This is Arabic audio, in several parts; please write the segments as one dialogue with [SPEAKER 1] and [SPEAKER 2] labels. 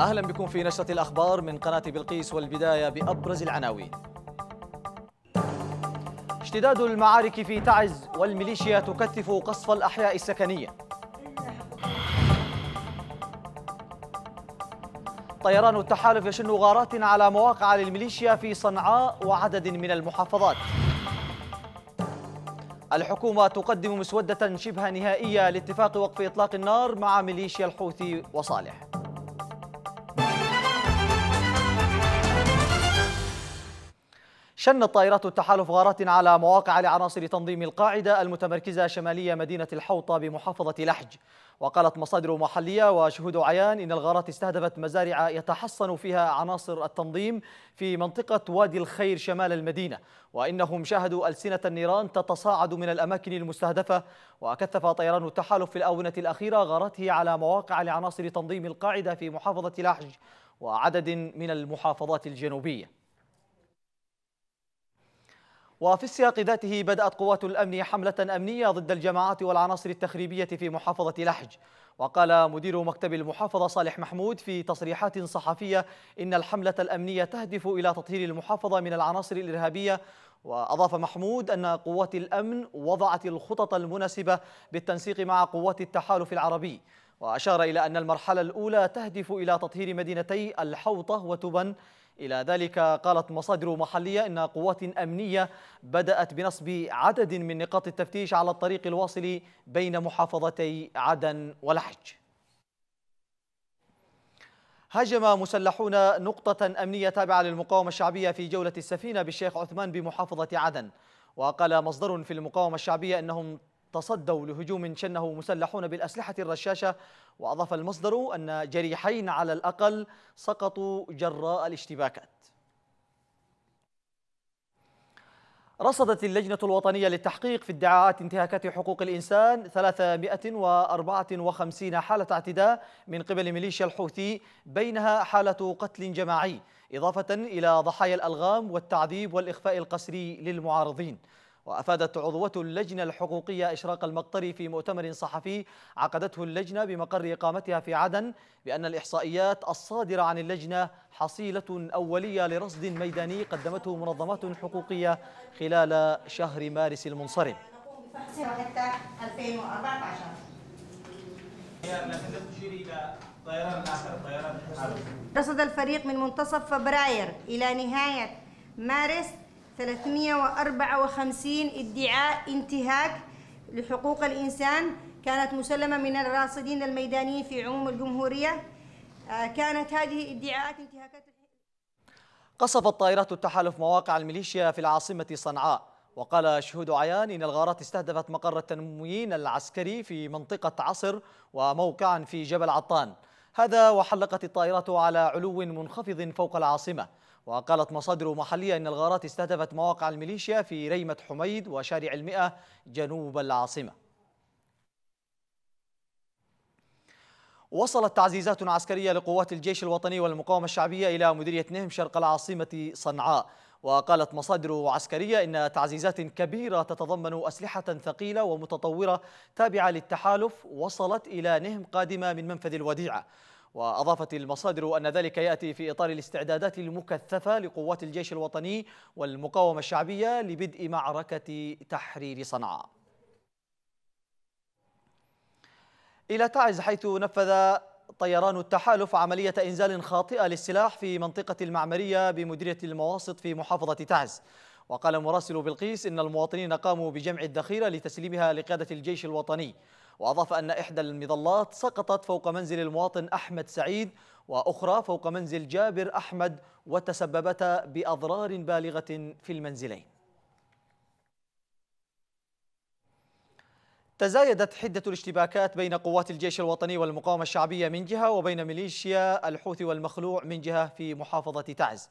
[SPEAKER 1] أهلا بكم في نشرة الأخبار من قناة بلقيس والبداية بأبرز العناوين اشتداد المعارك في تعز والميليشيا تكثف قصف الأحياء السكنية طيران التحالف يشن غارات على مواقع للميليشيا في صنعاء وعدد من المحافظات الحكومة تقدم مسودة شبه نهائية لاتفاق وقف إطلاق النار مع ميليشيا الحوثي وصالح شنت طائرات التحالف غارات على مواقع لعناصر تنظيم القاعدة المتمركزة شمالية مدينة الحوطة بمحافظة لحج وقالت مصادر محلية وشهود عيان إن الغارات استهدفت مزارع يتحصن فيها عناصر التنظيم في منطقة وادي الخير شمال المدينة وإنهم شاهدوا ألسنة النيران تتصاعد من الأماكن المستهدفة وكثف طيران التحالف في الآونة الأخيرة غارته على مواقع لعناصر تنظيم القاعدة في محافظة لحج وعدد من المحافظات الجنوبية وفي السياق ذاته بدأت قوات الأمن حملة أمنية ضد الجماعات والعناصر التخريبية في محافظة لحج وقال مدير مكتب المحافظة صالح محمود في تصريحات صحفية إن الحملة الأمنية تهدف إلى تطهير المحافظة من العناصر الإرهابية وأضاف محمود أن قوات الأمن وضعت الخطط المناسبة بالتنسيق مع قوات التحالف العربي وأشار إلى أن المرحلة الأولى تهدف إلى تطهير مدينتي الحوطة وتبن إلى ذلك قالت مصادر محلية إن قوات أمنية بدأت بنصب عدد من نقاط التفتيش على الطريق الواصل بين محافظتي عدن ولحج هاجم مسلحون نقطة أمنية تابعة للمقاومة الشعبية في جولة السفينة بالشيخ عثمان بمحافظة عدن وقال مصدر في المقاومة الشعبية أنهم تصدوا لهجوم شنه مسلحون بالأسلحة الرشاشة وأضاف المصدر أن جريحين على الأقل سقطوا جراء الاشتباكات رصدت اللجنة الوطنية للتحقيق في ادعاءات انتهاكات حقوق الإنسان 354 حالة اعتداء من قبل ميليشيا الحوثي بينها حالة قتل جماعي إضافة إلى ضحايا الألغام والتعذيب والإخفاء القسري للمعارضين وأفادت عضوة اللجنة الحقوقية إشراق المقطري في مؤتمر صحفي عقدته اللجنة بمقر إقامتها في عدن بأن الإحصائيات الصادرة عن اللجنة حصيلة أولية لرصد ميداني قدمته منظمات حقوقية خلال شهر مارس المنصرم
[SPEAKER 2] رصد الفريق من منتصف فبراير إلى نهاية مارس 354 ادعاء انتهاك لحقوق الإنسان كانت مسلمة من الراصدين الميدانيين في عموم الجمهورية آه، كانت هذه ادعاءات انتهاكات
[SPEAKER 1] قصفت طائرات التحالف مواقع الميليشيا في العاصمة صنعاء وقال شهود عيان إن الغارات استهدفت مقر التنمويين العسكري في منطقة عصر وموقعا في جبل عطان هذا وحلقت الطائرات على علو منخفض فوق العاصمة وقالت مصادر محلية أن الغارات استهدفت مواقع الميليشيا في ريمة حميد وشارع المئة جنوب العاصمة وصلت تعزيزات عسكرية لقوات الجيش الوطني والمقاومة الشعبية إلى مديرية نهم شرق العاصمة صنعاء وقالت مصادر عسكرية إن تعزيزات كبيرة تتضمن أسلحة ثقيلة ومتطورة تابعة للتحالف وصلت إلى نهم قادمة من منفذ الوديعة وأضافت المصادر أن ذلك يأتي في إطار الاستعدادات المكثفة لقوات الجيش الوطني والمقاومة الشعبية لبدء معركة تحرير صنعاء إلى تعز حيث نفذ طيران التحالف عملية إنزال خاطئة للسلاح في منطقة المعمرية بمديرية المواسط في محافظة تعز وقال مراسل بلقيس إن المواطنين قاموا بجمع الذخيرة لتسليمها لقيادة الجيش الوطني وأضاف أن إحدى المظلات سقطت فوق منزل المواطن أحمد سعيد وأخرى فوق منزل جابر أحمد وتسببتا بأضرار بالغة في المنزلين تزايدت حدة الاشتباكات بين قوات الجيش الوطني والمقاومة الشعبية من جهة وبين ميليشيا الحوثي والمخلوع من جهة في محافظة تعز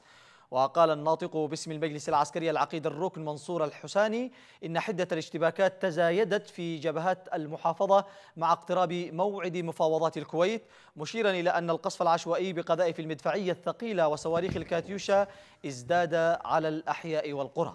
[SPEAKER 1] وقال الناطق باسم المجلس العسكري العقيد الركن منصور الحساني إن حدة الاشتباكات تزايدت في جبهات المحافظة مع اقتراب موعد مفاوضات الكويت مشيرا إلى أن القصف العشوائي بقذائف المدفعية الثقيلة وصواريخ الكاتيوشا ازداد على الأحياء والقرى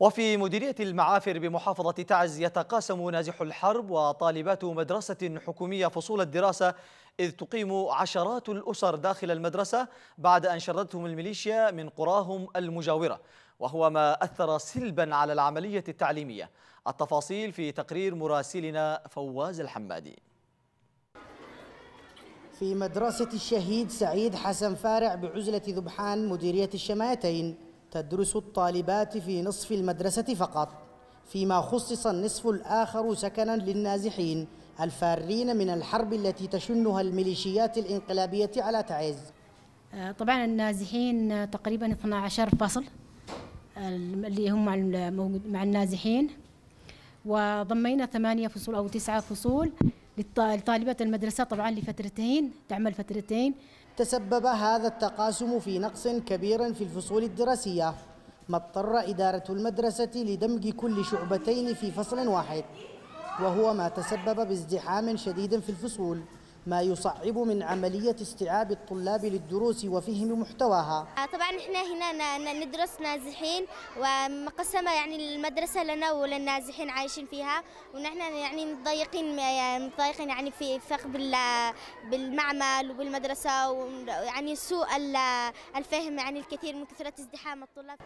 [SPEAKER 1] وفي مديرية المعافر بمحافظة تعز يتقاسم نازح الحرب وطالبات مدرسة حكومية فصول الدراسة إذ تقيم عشرات الأسر داخل المدرسة بعد أن شردتهم الميليشيا من قراهم المجاورة وهو ما أثر سلبا على العملية التعليمية التفاصيل في تقرير مراسلنا فواز الحمادي
[SPEAKER 2] في مدرسة الشهيد سعيد حسن فارع بعزلة ذبحان مديرية الشماتين تدرس الطالبات في نصف المدرسة فقط فيما خصص النصف الآخر سكنا للنازحين الفارين من الحرب التي تشنها الميليشيات الانقلابية على تعز آه، طبعا النازحين تقريبا 12 فصل اللي هم مع النازحين وضمينا ثمانية فصول أو تسعة فصول لطالبات المدرسة طبعا لفترتين تعمل فترتين تسبب هذا التقاسم في نقص كبير في الفصول الدراسية ما اضطر إدارة المدرسة لدمج كل شعبتين في فصل واحد وهو ما تسبب بازدحام شديد في الفصول ما يصعب من عملية استيعاب الطلاب للدروس وفهم محتواها
[SPEAKER 3] آه، طبعا احنا هنا ندرس نازحين ومقسمة يعني المدرسة لنا وللنازحين عايشين فيها ونحن يعني متضايقين يعني متضايقين يعني في الفرق بالمعمل وبالمدرسة ويعني سوء الفهم يعني الكثير من كثرة ازدحام الطلاب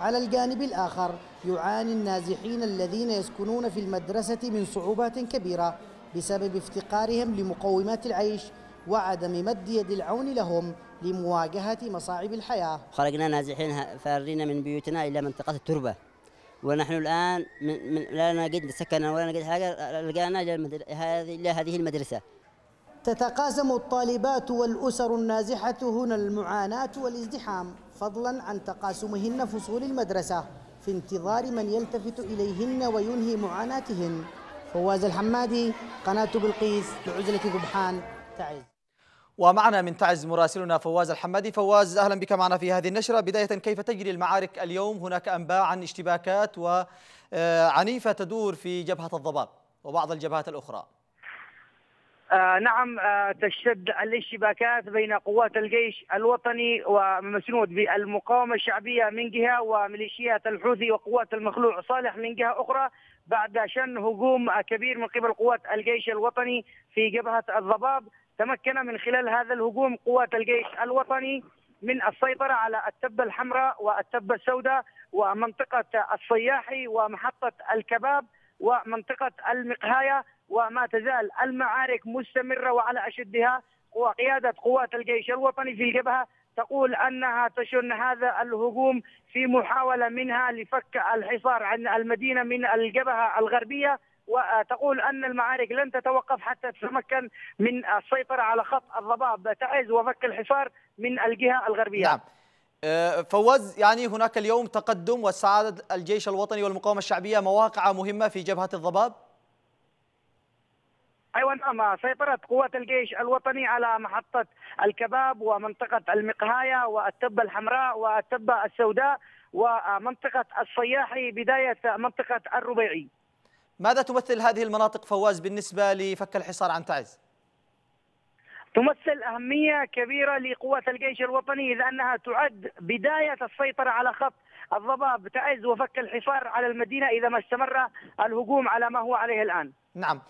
[SPEAKER 2] على الجانب الآخر يعاني النازحين الذين يسكنون في المدرسة من صعوبات كبيرة بسبب افتقارهم لمقومات العيش وعدم مد يد العون لهم لمواجهة مصاعب الحياة
[SPEAKER 4] خرجنا نازحين فارين من بيوتنا إلى منطقة التربة ونحن الآن من من لا نجد سكنا ولا نجد حاجة لقانا إلى هذه المدرسة
[SPEAKER 2] تتقاسم الطالبات والأسر النازحة هنا المعاناة والازدحام فضلا عن تقاسمهن فصول المدرسة في انتظار من يلتفت إليهن وينهي معاناتهن فواز الحمادي قناة بلقيس بعزلة قبحان تعز
[SPEAKER 1] ومعنا من تعز مراسلنا فواز الحمادي فواز أهلا بك معنا في هذه النشرة بداية كيف تجري المعارك اليوم هناك أنباء عن اشتباكات وعنيفة آه، تدور في جبهة الضباب وبعض الجبهات الأخرى
[SPEAKER 5] آه نعم آه تشتد الاشتباكات بين قوات الجيش الوطني ومسنود بالمقاومه الشعبيه من جهه وميليشيات الحوثي وقوات المخلوع صالح من جهه اخرى بعد شن هجوم كبير من قبل قوات الجيش الوطني في جبهة الضباب تمكن من خلال هذا الهجوم قوات الجيش الوطني من السيطرة على التبة الحمراء والتبة السوداء ومنطقة الصياحي ومحطة الكباب ومنطقة المقهاية وما تزال المعارك مستمرة وعلى أشدها وقيادة قوات الجيش الوطني في الجبهة تقول انها تشن هذا الهجوم في محاوله منها لفك الحصار عن المدينه من الجبهه الغربيه وتقول ان المعارك لن تتوقف حتى تتمكن من السيطره على خط الضباب تعز وفك الحصار من الجهه الغربيه. نعم. أه، فوز يعني
[SPEAKER 1] هناك اليوم تقدم واستعادت الجيش الوطني والمقاومه الشعبيه مواقع مهمه في جبهه الضباب؟
[SPEAKER 5] أيوة نعم سيطرت قوات الجيش الوطني على محطة الكباب ومنطقة المقهاية والتبة الحمراء والتبة السوداء ومنطقة الصياحي بداية منطقة الربيعي ماذا تمثل هذه المناطق فواز بالنسبة لفك الحصار عن تعز؟ تمثل أهمية كبيرة لقوات الجيش الوطني إذ أنها تعد بداية السيطرة على خط الضباب تعز وفك الحصار على المدينة إذا ما استمر الهجوم على ما هو عليه الآن نعم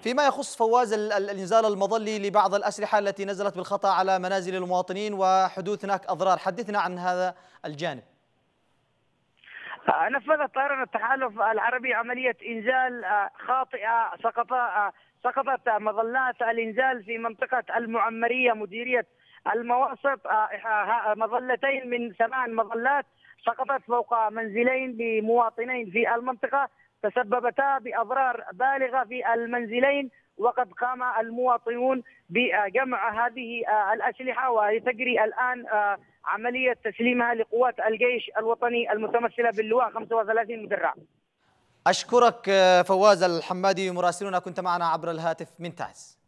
[SPEAKER 5] فيما
[SPEAKER 1] يخص فواز الانزال المظلي لبعض الأسلحة التي نزلت بالخطأ على منازل المواطنين وحدوث هناك أضرار حدثنا عن هذا الجانب
[SPEAKER 5] نفذ طيران التحالف العربي عملية إنزال آه، خاطئة سقط آه، سقطت مظلات الإنزال في منطقة المعمرية مديرية المواسط آه، مظلتين من ثمان مظلات سقطت فوق منزلين لمواطنين في المنطقة تسببتا باضرار بالغه في المنزلين وقد قام المواطنون بجمع هذه آه، الاسلحه وتجري الان آه، عمليه تسليمها لقوات الجيش الوطني المتمثله باللواء 35 مدرع.
[SPEAKER 1] اشكرك آه، فواز الحمادي مراسلنا كنت معنا عبر الهاتف من تعز.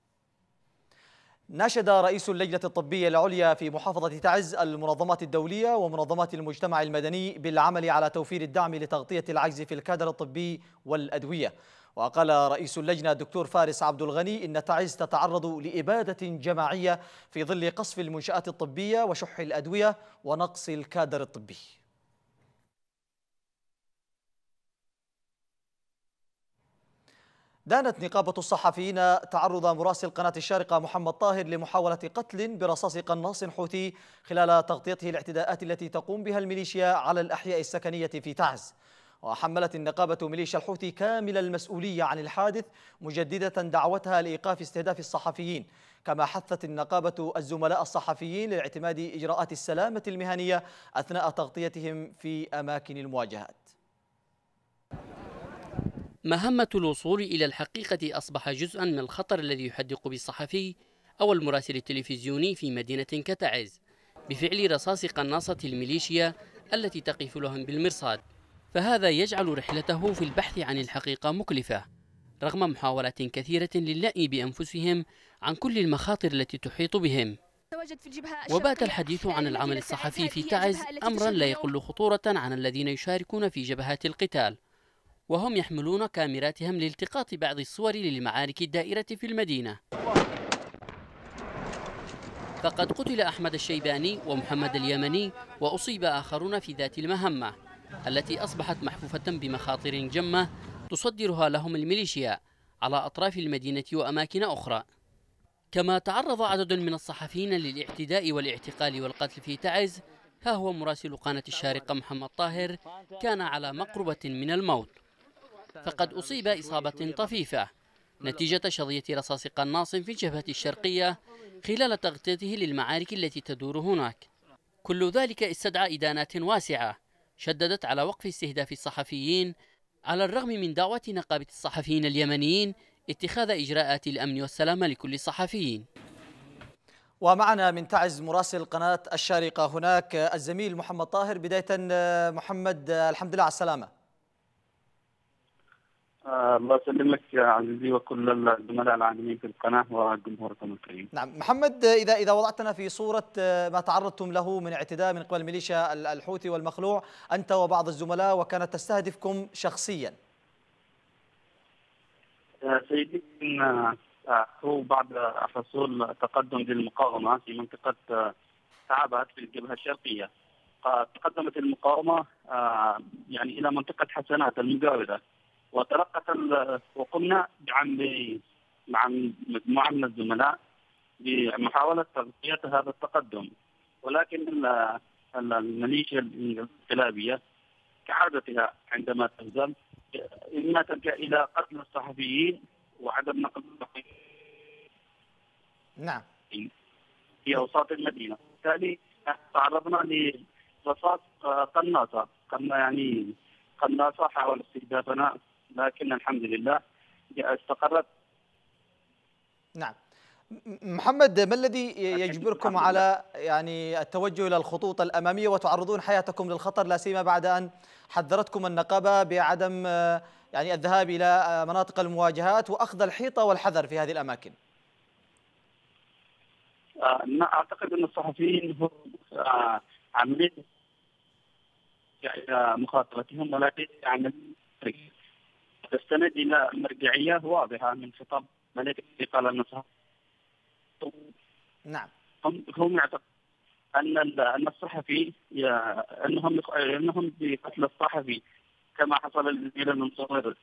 [SPEAKER 1] ناشد رئيس اللجنة الطبية العليا في محافظة تعز المنظمات الدولية ومنظمات المجتمع المدني بالعمل على توفير الدعم لتغطية العجز في الكادر الطبي والأدوية وقال رئيس اللجنة الدكتور فارس عبد الغني إن تعز تتعرض لإبادة جماعية في ظل قصف المنشآت الطبية وشح الأدوية ونقص الكادر الطبي دانت نقابة الصحفيين تعرض مراسل قناة الشارقة محمد طاهر لمحاولة قتل برصاص قناص حوثي خلال تغطيته الاعتداءات التي تقوم بها الميليشيا على الأحياء السكنية في تعز وحملت النقابة ميليشيا الحوثي كامل المسؤولية عن الحادث مجددة دعوتها لإيقاف استهداف الصحفيين كما حثت النقابة الزملاء الصحفيين للاعتماد إجراءات السلامة المهنية أثناء تغطيتهم في أماكن المواجهات
[SPEAKER 4] مهمة الوصول إلى الحقيقة أصبح جزءا من الخطر الذي يحدق بالصحفي أو المراسل التلفزيوني في مدينة كتعز بفعل رصاص قناصة الميليشيا التي تقف لهم بالمرصاد فهذا يجعل رحلته في البحث عن الحقيقة مكلفة رغم محاولات كثيرة للأي بأنفسهم عن كل المخاطر التي تحيط بهم وبات الحديث عن العمل الصحفي في تعز أمرا لا يقل خطورة عن الذين يشاركون في جبهات القتال وهم يحملون كاميراتهم لالتقاط بعض الصور للمعارك الدائرة في المدينة فقد قتل أحمد الشيباني ومحمد اليمني وأصيب آخرون في ذات المهمة التي أصبحت محفوفة بمخاطر جمة تصدرها لهم الميليشيا على أطراف المدينة وأماكن أخرى كما تعرض عدد من الصحفيين للاعتداء والاعتقال والقتل في تعز ها هو مراسل قناة الشارقة محمد طاهر كان على مقربة من الموت فقد أصيب إصابة طفيفة نتيجة شظية رصاص قناص في الجبهة الشرقية خلال تغطيته للمعارك التي تدور هناك كل ذلك استدعى إدانات واسعة شددت على وقف استهداف الصحفيين على الرغم من دعوة نقابة الصحفيين اليمنيين اتخاذ إجراءات الأمن والسلامة لكل الصحفيين
[SPEAKER 1] ومعنا من تعز مراسل قناة الشارقة هناك الزميل محمد طاهر بداية آه، محمد آه، الحمد لله على السلامة
[SPEAKER 6] الله يسلمك عزيزي وكل الزملاء العاملين في القناه وجمهوركم الكريم.
[SPEAKER 1] نعم محمد اذا اذا وضعتنا في صوره آه، ما تعرضتم له من اعتداء من قبل الميليشيا الحوثي والمخلوع انت وبعض الزملاء وكانت تستهدفكم شخصيا.
[SPEAKER 6] سيدي آه، هو بعد حصول تقدم للمقاومه في منطقه آه، تعبت في الجبهه الشرقيه. تقدمت المقاومه يعني الى منطقه حسنات المجاوره. وتلقت وقمنا بعمل مع مجموعه من الزملاء
[SPEAKER 3] بمحاوله
[SPEAKER 6] تغطيه هذا التقدم ولكن الميليشيا الانقلابيه كعادتها عندما تهزم اما تلجا الى قتل الصحفيين وعدم نقل نعم في اوساط المدينه، بالتالي تعرضنا لرصاص آه، قناصه، قلنا يعني قناصه حاول استهدافنا لكن الحمد لله استقرت
[SPEAKER 1] نعم محمد ما الذي يجبركم على
[SPEAKER 6] يعني
[SPEAKER 1] التوجه الى الخطوط الاماميه وتعرضون حياتكم للخطر لا سيما بعد ان حذرتكم النقابه بعدم آه، يعني الذهاب الى آه، مناطق المواجهات واخذ الحيطه والحذر في هذه
[SPEAKER 6] الاماكن. أنا آه، اعتقد ان الصحفيين عاملين الى مخاطرتهم ولكن يعملون تستند الى مرجعيه واضحه من خطاب ملك الاستقاله النصر نعم هم هم يعتقدون ان ان الصحفي انهم انهم بقتل الصحفي كما حصل للزميل المنصور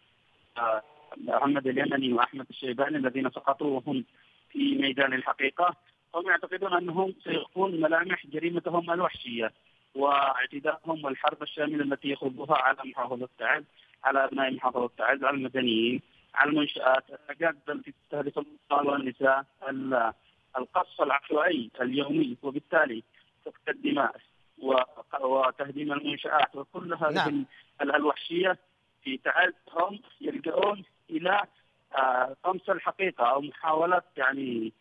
[SPEAKER 6] محمد آه، اليمني واحمد الشيباني الذين سقطوا وهم في ميدان الحقيقه هم يعتقدون انهم سيخفون ملامح جريمتهم الوحشيه واعتداءهم والحرب الشامله التي يخوضها على محافظه تعز على ابناء محافظه تعز على المدنيين على المنشات الحاجات التي تستهدف الاطفال والنساء القصف العشوائي اليومي وبالتالي سفك الدماء وتهديم المنشات وكل هذه نعم. الوحشيه في تعز هم يلجؤون الى آه، طمس الحقيقه او محاوله يعني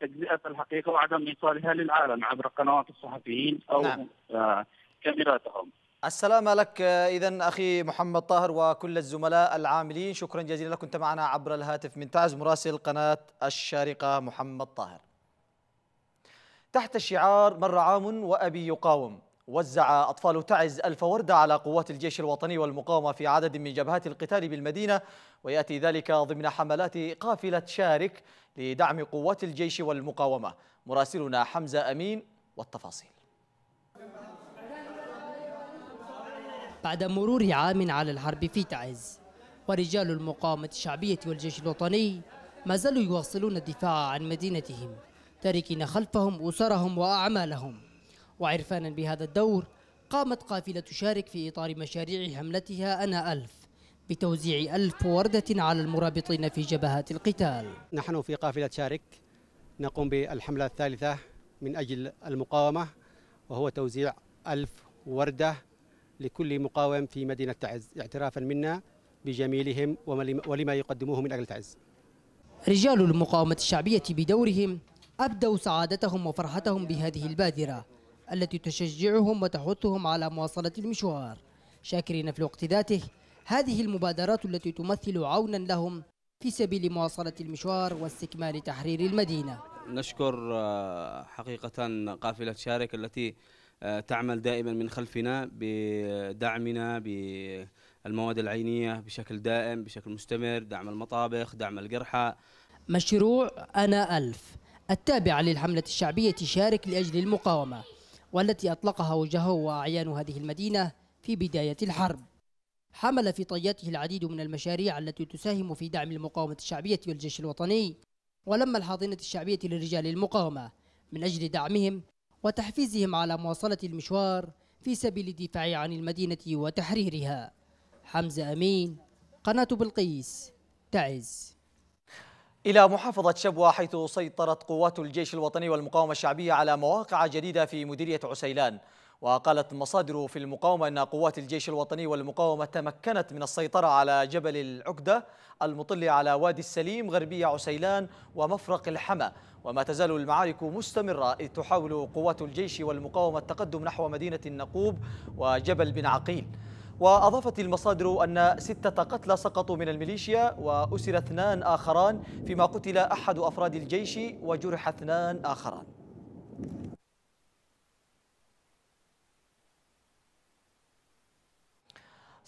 [SPEAKER 6] تجزئه الحقيقه وعدم ايصالها للعالم عبر قنوات الصحفيين او نعم. آه، كاميراتهم
[SPEAKER 1] السلام لك اذا آه، اخي محمد طاهر وكل الزملاء العاملين شكرا جزيلا لك كنت معنا عبر الهاتف من تعز مراسل قناه الشارقه محمد طاهر تحت شعار مر عام وابي يقاوم وزع أطفال تعز ألف وردة على قوات الجيش الوطني والمقاومة في عدد من جبهات القتال بالمدينة ويأتي ذلك ضمن حملات قافلة شارك لدعم قوات الجيش والمقاومة مراسلنا حمزة أمين
[SPEAKER 3] والتفاصيل بعد مرور عام على الحرب في تعز ورجال المقاومة الشعبية والجيش الوطني ما زالوا يواصلون الدفاع عن مدينتهم تاركين خلفهم أسرهم وأعمالهم وعرفانا بهذا الدور قامت قافلة شارك في إطار مشاريع حملتها أنا ألف بتوزيع ألف وردة على المرابطين في جبهات القتال
[SPEAKER 1] نحن في قافلة شارك نقوم بالحملة الثالثة من أجل المقاومة وهو توزيع ألف وردة لكل مقاوم في مدينة تعز اعترافا منا بجميلهم ولما يقدموه من أجل تعز
[SPEAKER 3] رجال المقاومة الشعبية بدورهم أبدوا سعادتهم وفرحتهم بهذه البادرة التي تشجعهم وتحثهم على مواصلة المشوار شاكرين في الوقت ذاته هذه المبادرات التي تمثل عونا لهم في سبيل مواصلة المشوار واستكمال تحرير المدينة
[SPEAKER 1] نشكر آه، حقيقة قافلة شارك التي آه، تعمل دائما من خلفنا بدعمنا بالمواد العينية بشكل دائم بشكل مستمر دعم المطابخ دعم القرحة
[SPEAKER 3] مشروع أنا ألف التابعة للحملة الشعبية شارك لأجل المقاومة والتي أطلقها وجهه وأعيان هذه المدينة في بداية الحرب حمل في طياته العديد من المشاريع التي تساهم في دعم المقاومة الشعبية والجيش الوطني ولما الحاضنة الشعبية لرجال المقاومة من أجل دعمهم وتحفيزهم على مواصلة المشوار في سبيل الدفاع عن المدينة وتحريرها حمزة أمين قناة بلقيس تعز
[SPEAKER 1] إلى محافظة شبوة حيث سيطرت قوات الجيش الوطني والمقاومة الشعبية على مواقع جديدة في مديرية عسيلان وقالت مصادر في المقاومة أن قوات الجيش الوطني والمقاومة تمكنت من السيطرة على جبل العقدة المطل على وادي السليم غربي عسيلان ومفرق الحمى وما تزال المعارك مستمرة إذ تحاول قوات الجيش والمقاومة التقدم نحو مدينة النقوب وجبل بن عقيل وأضافت المصادر أن ستة قتلى سقطوا من الميليشيا وأسر اثنان آخران فيما قتل أحد أفراد الجيش وجرح اثنان آخران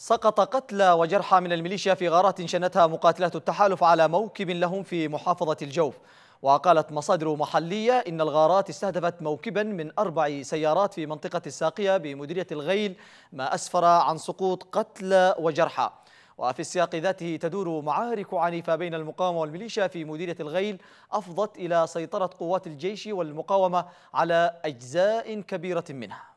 [SPEAKER 1] سقط قتلى وجرحى من الميليشيا في غارات شنتها مقاتلات التحالف على موكب لهم في محافظة الجوف وقالت مصادر محلية إن الغارات استهدفت موكبا من أربع سيارات في منطقة الساقية بمديرية الغيل ما أسفر عن سقوط قتلى وجرحى وفي السياق ذاته تدور معارك عنيفة بين المقاومة والميليشيا في مديرية الغيل أفضت إلى سيطرة قوات الجيش والمقاومة على أجزاء كبيرة منها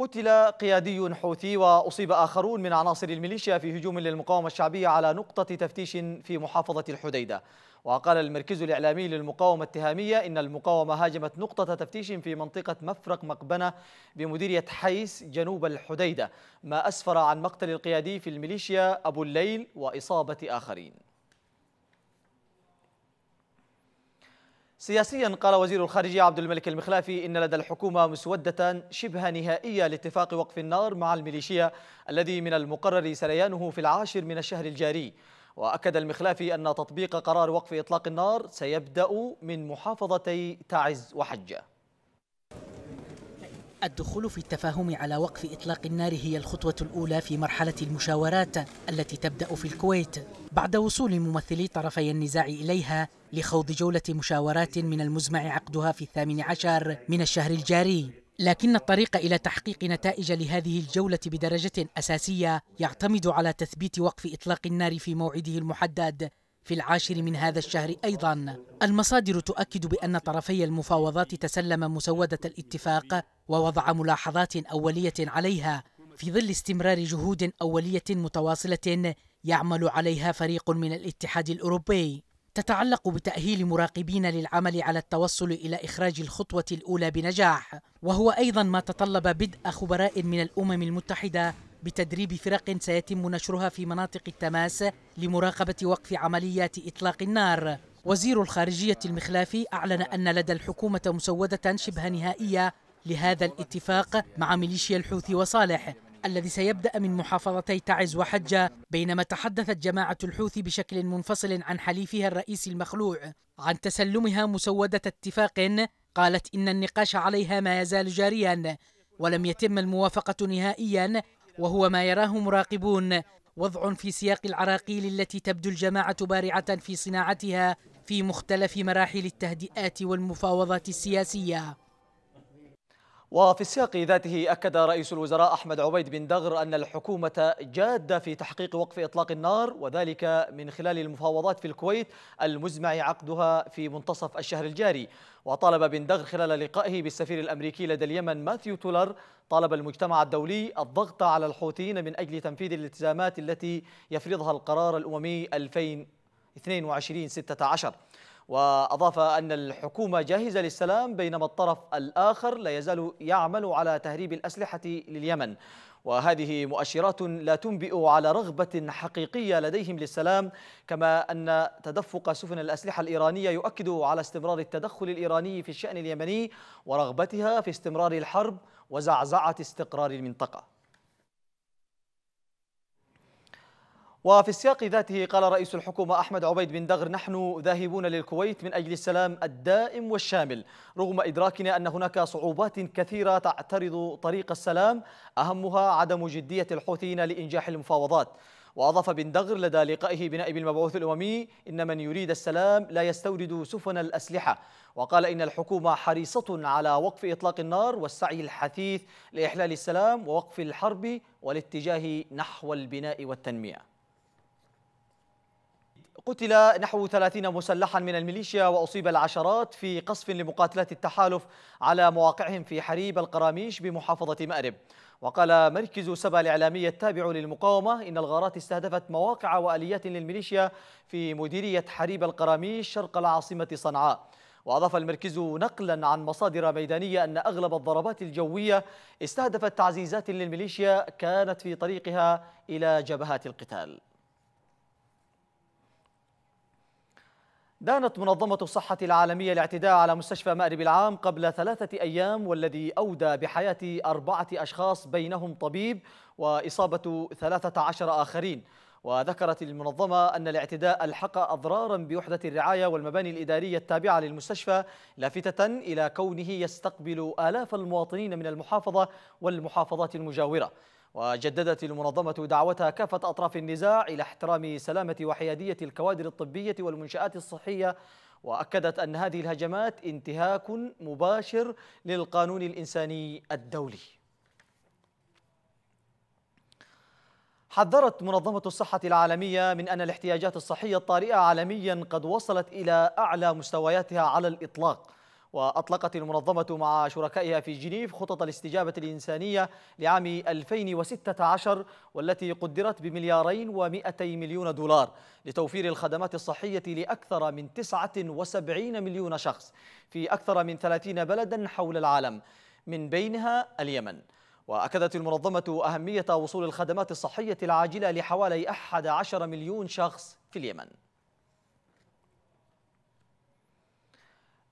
[SPEAKER 1] قتل قيادي حوثي وأصيب آخرون من عناصر الميليشيا في هجوم للمقاومة الشعبية على نقطة تفتيش في محافظة الحديدة وقال المركز الإعلامي للمقاومة التهامية إن المقاومة هاجمت نقطة تفتيش في منطقة مفرق مقبنة بمديرية حيس جنوب الحديدة ما أسفر عن مقتل القيادي في الميليشيا أبو الليل وإصابة آخرين سياسيا قال وزير الخارجية عبد الملك المخلافي إن لدى الحكومة مسودة شبه نهائية لاتفاق وقف النار مع الميليشيا الذي من المقرر سريانه في العاشر من الشهر الجاري وأكد المخلافي أن تطبيق قرار وقف إطلاق النار سيبدأ من محافظتي تعز وحجة
[SPEAKER 7] الدخول في التفاهم على وقف إطلاق النار هي الخطوة الأولى في مرحلة المشاورات التي تبدأ في الكويت بعد وصول ممثلي طرفي النزاع إليها لخوض جولة مشاورات من المزمع عقدها في الثامن عشر من الشهر الجاري لكن الطريق إلى تحقيق نتائج لهذه الجولة بدرجة أساسية يعتمد على تثبيت وقف إطلاق النار في موعده المحدد في العاشر من هذا الشهر أيضا المصادر تؤكد بأن طرفي المفاوضات تسلم مسودة الاتفاق ووضع ملاحظات أولية عليها في ظل استمرار جهود أولية متواصلة يعمل عليها فريق من الاتحاد الأوروبي تتعلق بتأهيل مراقبين للعمل على التوصل إلى إخراج الخطوة الأولى بنجاح وهو أيضا ما تطلب بدء خبراء من الأمم المتحدة بتدريب فرق سيتم نشرها في مناطق التماس لمراقبة وقف عمليات إطلاق النار وزير الخارجية المخلافي أعلن أن لدى الحكومة مسودة شبه نهائية لهذا الاتفاق مع ميليشيا الحوثي وصالح الذي سيبدأ من محافظتي تعز وحجة بينما تحدثت جماعة الحوثي بشكل منفصل عن حليفها الرئيس المخلوع عن تسلمها مسودة اتفاق قالت إن النقاش عليها ما يزال جاريا ولم يتم الموافقة نهائيا وهو ما يراه مراقبون وضع في سياق العراقيل التي تبدو الجماعة بارعة في صناعتها في مختلف مراحل التهدئات والمفاوضات السياسية
[SPEAKER 1] وفي السياق ذاته أكد رئيس الوزراء أحمد عبيد بن دغر أن الحكومة جادة في تحقيق وقف إطلاق النار وذلك من خلال المفاوضات في الكويت المزمع عقدها في منتصف الشهر الجاري وطالب بن دغر خلال لقائه بالسفير الأمريكي لدى اليمن ماثيو تولر طالب المجتمع الدولي الضغط على الحوثيين من أجل تنفيذ الالتزامات التي يفرضها القرار الأممي 2022 16 وأضاف أن الحكومة جاهزة للسلام بينما الطرف الآخر لا يزال يعمل على تهريب الأسلحة لليمن وهذه مؤشرات لا تنبئ على رغبة حقيقية لديهم للسلام كما أن تدفق سفن الأسلحة الإيرانية يؤكد على استمرار التدخل الإيراني في الشأن اليمني ورغبتها في استمرار الحرب وزعزعة استقرار المنطقة وفي السياق ذاته قال رئيس الحكومة أحمد عبيد بن دغر نحن ذاهبون للكويت من أجل السلام الدائم والشامل رغم إدراكنا أن هناك صعوبات كثيرة تعترض طريق السلام أهمها عدم جدية الحوثيين لإنجاح المفاوضات وأضاف بن دغر لدى لقائه بنائب المبعوث الأممي إن من يريد السلام لا يستورد سفن الأسلحة وقال إن الحكومة حريصة على وقف إطلاق النار والسعي الحثيث لإحلال السلام ووقف الحرب والاتجاه نحو البناء والتنمية قتل نحو 30 مسلحا من الميليشيا وأصيب العشرات في قصف لمقاتلات التحالف على مواقعهم في حريب القراميش بمحافظة مأرب وقال مركز سبا الإعلامي التابع للمقاومة إن الغارات استهدفت مواقع وآليات للميليشيا في مديرية حريب القراميش شرق العاصمة صنعاء وأضاف المركز نقلا عن مصادر ميدانية أن أغلب الضربات الجوية استهدفت تعزيزات للميليشيا كانت في طريقها إلى جبهات القتال دانت منظمة الصحة العالمية الاعتداء على مستشفى مأرب العام قبل ثلاثة أيام والذي أودى بحياة أربعة أشخاص بينهم طبيب وإصابة ثلاثة عشر آخرين وذكرت المنظمة أن الاعتداء ألحق أضرارا بوحدة الرعاية والمباني الإدارية التابعة للمستشفى لافتة إلى كونه يستقبل آلاف المواطنين من المحافظة والمحافظات المجاورة وجددت المنظمة دعوتها كافة أطراف النزاع إلى احترام سلامة وحيادية الكوادر الطبية والمنشآت الصحية وأكدت أن هذه الهجمات انتهاك مباشر للقانون الإنساني الدولي حذرت منظمة الصحة العالمية من أن الاحتياجات الصحية الطارئة عالميا قد وصلت إلى أعلى مستوياتها على الإطلاق وأطلقت المنظمة مع شركائها في جنيف خطط الاستجابة الإنسانية لعام 2016 والتي قدرت بمليارين و200 مليون دولار لتوفير الخدمات الصحية لأكثر من 79 مليون شخص في أكثر من 30 بلدا حول العالم من بينها اليمن وأكدت المنظمة أهمية وصول الخدمات الصحية العاجلة لحوالي 11 مليون شخص في اليمن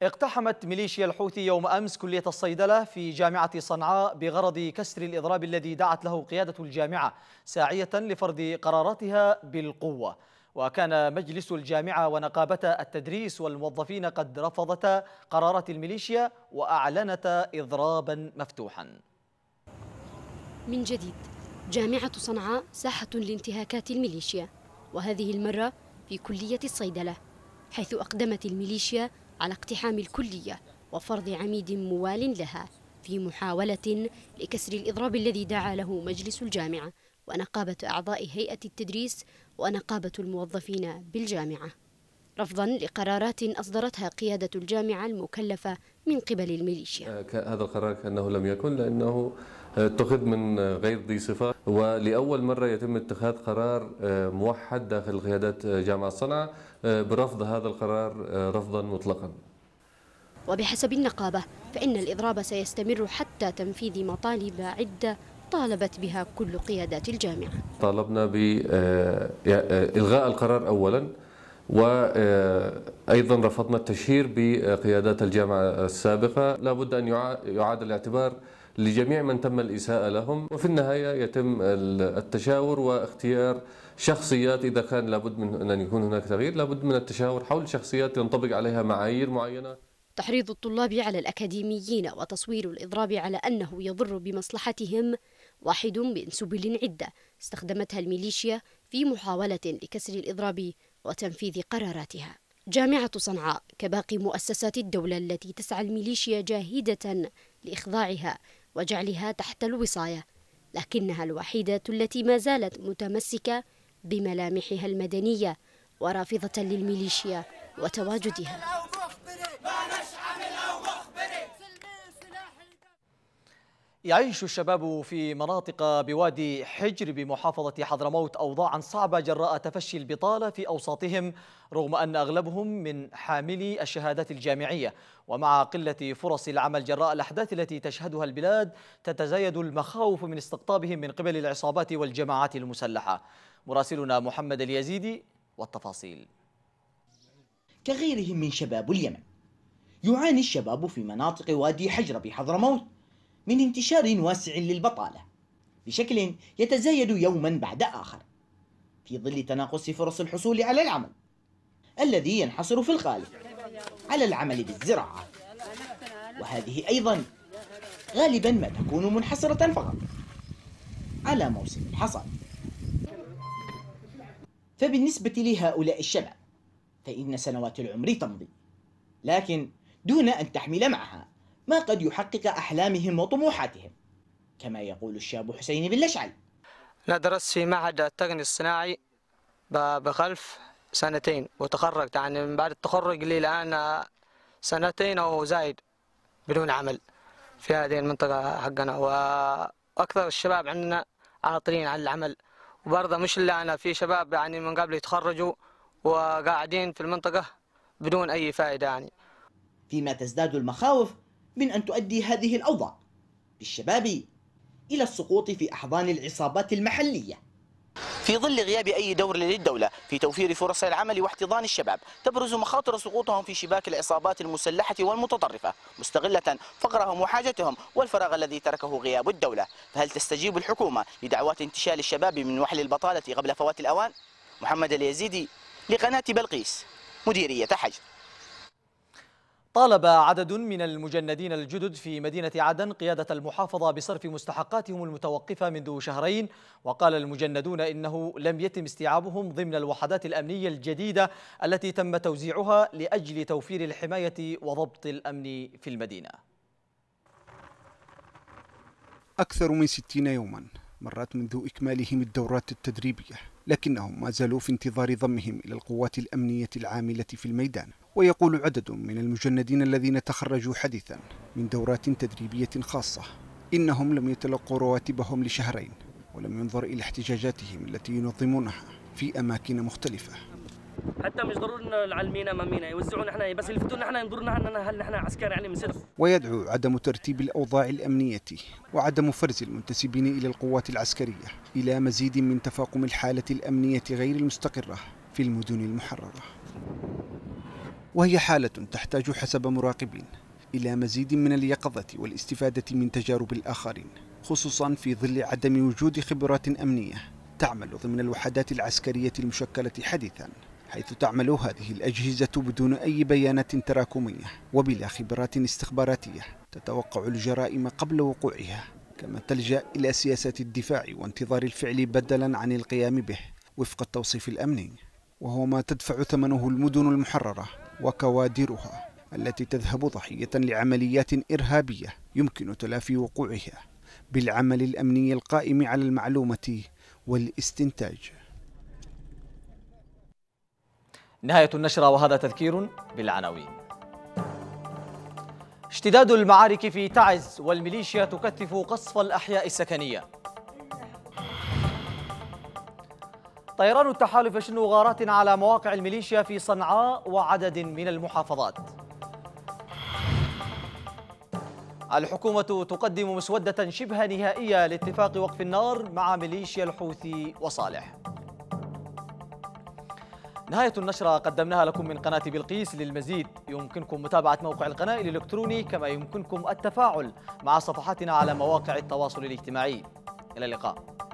[SPEAKER 1] اقتحمت ميليشيا الحوثي يوم أمس كلية الصيدلة في جامعة صنعاء بغرض كسر الإضراب الذي دعت له قيادة الجامعة ساعية لفرض قراراتها بالقوة وكان مجلس الجامعة ونقابة التدريس والموظفين قد رفضتا قرارات الميليشيا وأعلنتا إضرابا مفتوحا
[SPEAKER 8] من جديد جامعة صنعاء ساحة لانتهاكات الميليشيا وهذه المرة في كلية الصيدلة حيث أقدمت الميليشيا على اقتحام الكلية وفرض عميد موال لها في محاولة لكسر الإضراب الذي دعا له مجلس الجامعة ونقابة أعضاء هيئة التدريس ونقابة الموظفين بالجامعة رفضا لقرارات أصدرتها قيادة الجامعة المكلفة من قبل الميليشيا
[SPEAKER 4] آه، هذا القرار كأنه لم يكن لأنه اتخذ من غير ذي صفة ولأول مرة يتم اتخاذ قرار آه، موحد داخل قيادات آه، جامعة صنعاء آه، برفض هذا القرار رفضا مطلقا
[SPEAKER 8] وبحسب النقابة فإن الإضراب سيستمر حتى تنفيذ مطالب عدة طالبت بها كل قيادات الجامعة
[SPEAKER 4] طالبنا ب الغاء القرار أولا وأيضا رفضنا التشهير بقيادات الجامعة السابقة لابد أن يعاد الاعتبار لجميع من تم الإساءة لهم وفي النهاية يتم التشاور واختيار شخصيات إذا كان لابد من أن يكون هناك تغيير لابد من التشاور حول شخصيات ينطبق عليها معايير معينة
[SPEAKER 8] تحريض الطلاب على الأكاديميين وتصوير الإضراب على أنه يضر بمصلحتهم واحد من سبل عدة استخدمتها الميليشيا في محاولة لكسر الإضراب وتنفيذ قراراتها جامعة صنعاء كباقي مؤسسات الدولة التي تسعى الميليشيا جاهدة لإخضاعها وجعلها تحت الوصاية لكنها الوحيدة التي ما زالت متمسكة بملامحها المدنية ورافضة للميليشيا وتواجدها يعيش الشباب
[SPEAKER 1] في مناطق بوادي حجر بمحافظة حضرموت أوضاعا صعبة جراء تفشي البطالة في أوساطهم رغم أن أغلبهم من حاملي الشهادات الجامعية ومع قلة فرص العمل جراء الأحداث التي تشهدها البلاد تتزايد المخاوف من استقطابهم من قبل العصابات والجماعات المسلحة مراسلنا محمد اليزيدي والتفاصيل
[SPEAKER 9] كغيرهم من شباب اليمن يعاني الشباب في مناطق وادي حجر بحضرموت من انتشار واسع للبطالة بشكل يتزايد يوما بعد آخر في ظل تناقص فرص الحصول على العمل الذي ينحصر في الغالب على العمل بالزراعة وهذه أيضا غالبا ما تكون منحصرة فقط على موسم الحصاد فبالنسبة لهؤلاء الشباب فإن سنوات العمر تمضي لكن دون أن تحمل معها ما قد يحقق أحلامهم وطموحاتهم كما يقول
[SPEAKER 1] الشاب حسين بن لشعل أنا درست في معهد التقني الصناعي بخلف سنتين وتخرجت يعني من بعد التخرج لي الآن سنتين أو زايد بدون عمل في هذه المنطقة حقنا وأكثر الشباب عندنا عاطلين عن العمل وبرضه مش إلا أنا في شباب يعني من قبل يتخرجوا وقاعدين في المنطقة بدون أي فائدة يعني
[SPEAKER 9] فيما تزداد المخاوف من أن تؤدي هذه الأوضاع للشباب إلى السقوط في أحضان العصابات المحلية في ظل غياب أي دور للدولة في توفير فرص العمل واحتضان الشباب تبرز مخاطر سقوطهم في شباك العصابات المسلحة والمتطرفة مستغلة فقرهم وحاجتهم والفراغ الذي تركه غياب الدولة فهل تستجيب الحكومة لدعوات انتشال الشباب من وحل البطالة قبل فوات الأوان؟ محمد اليزيدي لقناة بلقيس مديرية حجر
[SPEAKER 1] طالب عدد من المجندين الجدد في مدينة عدن قيادة المحافظة بصرف مستحقاتهم المتوقفة منذ شهرين وقال المجندون إنه لم يتم استيعابهم ضمن الوحدات الأمنية الجديدة التي تم توزيعها لأجل توفير الحماية وضبط الأمن في المدينة
[SPEAKER 10] أكثر من ستين يوما مرات منذ إكمالهم الدورات التدريبية لكنهم ما زالوا في انتظار ضمهم إلى القوات الأمنية العاملة في الميدان ويقول عدد من المجندين الذين تخرجوا حديثا من دورات تدريبية خاصة إنهم لم يتلقوا رواتبهم لشهرين ولم ينظر إلى احتجاجاتهم التي ينظمونها في أماكن مختلفة
[SPEAKER 4] حتى مش ضروري العلمينا مينا يوزعون احنا بس يلفتونا احنا ينظرونا احنا هل احنا عسكري يعني من سلف
[SPEAKER 10] ويدعو عدم ترتيب الاوضاع الامنيه وعدم فرز المنتسبين الى القوات العسكريه الى مزيد من تفاقم الحاله الامنيه غير المستقره في المدن المحرره وهي حالة تحتاج حسب مراقبين إلى مزيد من اليقظة والاستفادة من تجارب الآخرين خصوصا في ظل عدم وجود خبرات أمنية تعمل ضمن الوحدات العسكرية المشكلة حديثا حيث تعمل هذه الأجهزة بدون أي بيانات تراكمية وبلا خبرات استخباراتية تتوقع الجرائم قبل وقوعها كما تلجأ إلى سياسة الدفاع وانتظار الفعل بدلا عن القيام به وفق التوصيف الأمني وهو ما تدفع ثمنه المدن المحررة وكوادرها التي تذهب ضحية لعمليات إرهابية يمكن تلافي وقوعها بالعمل الأمني القائم على المعلومة والاستنتاج
[SPEAKER 1] نهاية النشرة وهذا تذكير بالعناوين اشتداد المعارك في تعز والميليشيا تكثف قصف الأحياء السكنية طيران التحالف يشن غارات على مواقع الميليشيا في صنعاء وعدد من المحافظات الحكومة تقدم مسودة شبه نهائية لاتفاق وقف النار مع ميليشيا الحوثي وصالح نهاية النشرة قدمناها لكم من قناة بلقيس للمزيد يمكنكم متابعة موقع القناة الإلكتروني كما يمكنكم التفاعل مع صفحاتنا على مواقع التواصل الاجتماعي إلى اللقاء